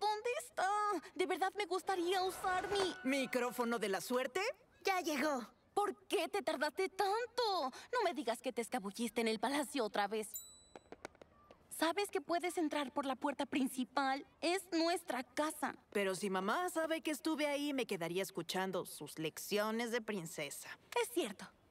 ¿Dónde está? De verdad me gustaría usar mi... ¿Micrófono de la suerte? Ya llegó. ¿Por qué te tardaste tanto? No me digas que te escabulliste en el palacio otra vez. Sabes que puedes entrar por la puerta principal. Es nuestra casa. Pero si mamá sabe que estuve ahí, me quedaría escuchando sus lecciones de princesa. Es cierto.